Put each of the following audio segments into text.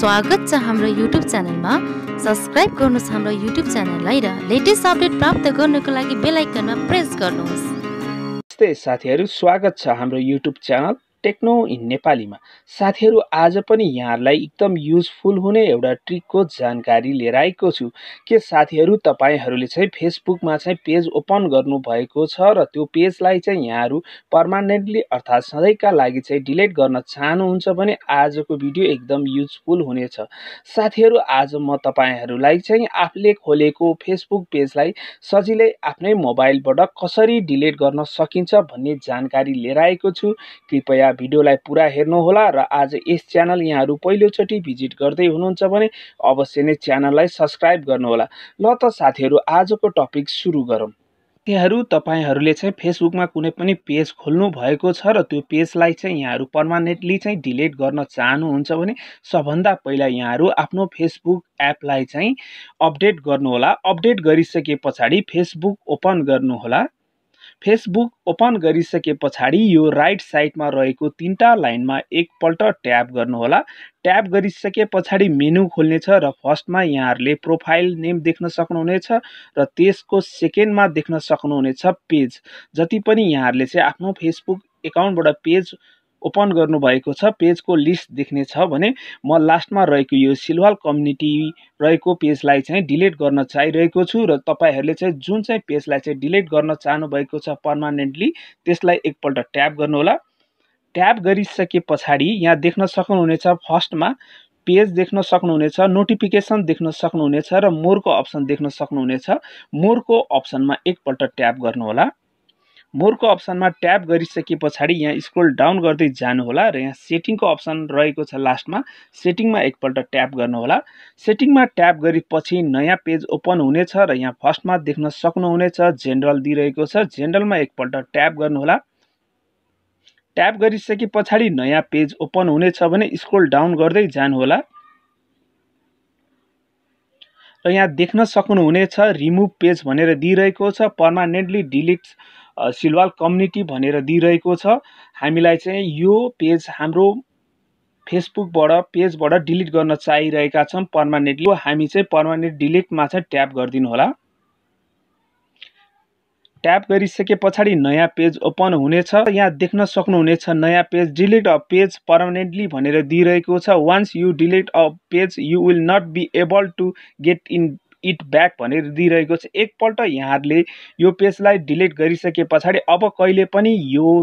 स्वागत छ हाम्रो युट्युब च्यानलमा सब्सक्राइब गर्नुहोस् हाम्रो युट्युब च्यानललाई र लेटेस्ट अपडेट प्राप्त गर्नको लागि बेलायकनमा प्रेस गर्नुहोस् नमस्ते साथीहरू स्वागत छ हाम्रो युट्युब च्यानल टेक्नो इन नेपालीमा साथीहरू आज पनि यहाँहरूलाई एकदम युजफुल हुने एउटा ट्रिकको जानकारी लिएर आएको छु के साथीहरू तपाईँहरूले चाहिँ फेसबुकमा चाहिँ पेज ओपन गर्नुभएको छ र त्यो पेजलाई चाहिँ यहाँहरू पर्मानेन्टली अर्थात् सधैँका लागि चाहिँ डिलिट गर्न चाहनुहुन्छ भने आजको भिडियो एकदम युजफुल हुनेछ साथीहरू आज म तपाईँहरूलाई चाहिँ आफूले खोलेको फेसबुक पेजलाई सजिलै आफ्नै मोबाइलबाट कसरी डिलिट गर्न सकिन्छ भन्ने जानकारी लिएर आएको छु कृपया भिडियोलाई पुरा हेर्नुहोला र आज यस च्यानल यहाँहरू पहिलोचोटि भिजिट गर्दै हुनुहुन्छ भने अवश्य नै च्यानललाई सब्सक्राइब गर्नुहोला ल त साथीहरू आजको टपिक सुरु गरौँ त्यहाँहरू तपाईँहरूले चाहिँ फेसबुकमा कुनै पनि पेज खोल्नु भएको छ र त्यो पेजलाई चाहिँ यहाँहरू पर्मानेन्टली चाहिँ डिलिट गर्न चाहनुहुन्छ भने सबभन्दा पहिला यहाँहरू आफ्नो फेसबुक एपलाई चाहिँ अपडेट गर्नुहोला अपडेट गरिसके पछाडि फेसबुक ओपन गर्नुहोला फेसबुक ओपन गरिसके पछाडि यो राइट साइडमा रहेको तिनवटा लाइनमा एकपल्ट ट्याप गर्नुहोला ट्याप गरिसके पछाडि मेनु खोल्नेछ र फर्स्टमा यहाँहरूले प्रोफाइल नेम देख्न सक्नुहुनेछ र त्यसको सेकेन्डमा देख्न सक्नुहुनेछ पेज जति पनि यहाँहरूले चाहिँ आफ्नो फेसबुक एकाउन्टबाट पेज ओपन गर्नुभएको छ पेजको लिस्ट देख्नेछ भने म लास्टमा रहेको यो सिलवाल कम्युनिटी रहेको पेजलाई चाहिँ डिलिट गर्न चाहिरहेको छु र तपाईँहरूले चाहिँ जुन चाहिँ पेजलाई चाहिँ डिलिट गर्न चाहनुभएको छ पर्मानेन्टली त्यसलाई एकपल्ट ट्याप गर्नुहोला ट्याप गरिसके पछाडि यहाँ देख्न सक्नुहुनेछ फर्स्टमा पेज देख्न सक्नुहुनेछ नोटिफिकेसन देख्न सक्नुहुनेछ र मोरको अप्सन देख्न सक्नुहुनेछ मोरको अप्सनमा एकपल्ट ट्याप गर्नुहोला मोरको अप्सनमा ट्याप गरिसके पछाडि यहाँ स्क्रोल डाउन गर्दै जानुहोला र यहाँ सेटिङको अप्सन रहेको छ लास्टमा सेटिङमा एकपल्ट ट्याप गर्नुहोला सेटिङमा ट्याप गरेपछि नयाँ पेज ओपन हुनेछ र यहाँ फर्स्टमा देख्न सक्नुहुनेछ जेनरल दिइरहेको छ जेनरलमा एकपल्ट ट्याप गर्नुहोला ट्याप गरिसके पछाडि नयाँ पेज ओपन हुनेछ भने स्क्रोल डाउन गर्दै जानुहोला र यहाँ देख्न सक्नुहुनेछ रिमुभ पेज भनेर दिइरहेको छ पर्मानेन्टली डिलिट सिलवाल कम्युनिटी भनेर दिइरहेको छ हामीलाई चाहिँ यो पेज हाम्रो फेसबुकबाट पेजबाट डिलिट गर्न चाहिरहेका छौँ पर्मानेन्टली हामी चाहिँ पर्मानेन्ट डिलिटमा चाहिँ ट्याप गरिदिनु होला ट्याप गरिसके पछाडि नयाँ पेज ओपन हुनेछ यहाँ देख्न सक्नुहुनेछ नयाँ page delete a page permanently भनेर दिइरहेको छ once you delete a page you will not be able to get in it back भनेर दिइरहेको छ एकपल्ट यहाँहरूले यो पेजलाई डिलिट गरिसके पछाडि अब कहिले पनि यो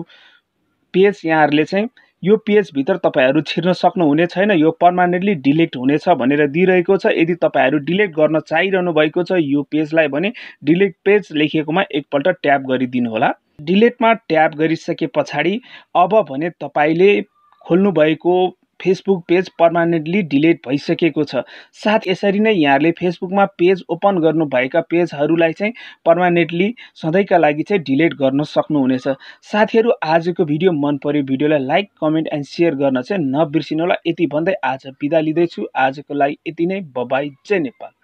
पेज यहाँहरूले चाहिँ यो पेजभित्र तपाईँहरू छिर्न सक्नुहुने छैन यो पर्मानेन्टली डिलिट हुनेछ भनेर दिइरहेको छ यदि तपाईँहरू डिलिट गर्न चाहिरहनु भएको छ यो पेजलाई भने डिलिट पेज लेखिएकोमा एकपल्ट ट्याप गरिदिनुहोला डिलिटमा ट्याप गरिसके पछाडि अब भने तपाईँले खोल्नुभएको फेसबुक पेज पर्मानेन्टली डिलिट भइसकेको छ साथ यसरी नै यहाँहरूले फेसबुकमा पेज ओपन गर्नुभएका पेजहरूलाई चाहिँ पर्मानेन्टली सधैँका लागि चाहिँ डिलिट गर्न सक्नुहुनेछ साथीहरू आजको भिडियो मन पऱ्यो भिडियोलाई लाइक कमेन्ट एन्ड सेयर गर्न चाहिँ नबिर्सिनु होला यति भन्दै आज बिदा लिँदैछु आजको लागि यति नै बबाई जय नेपाल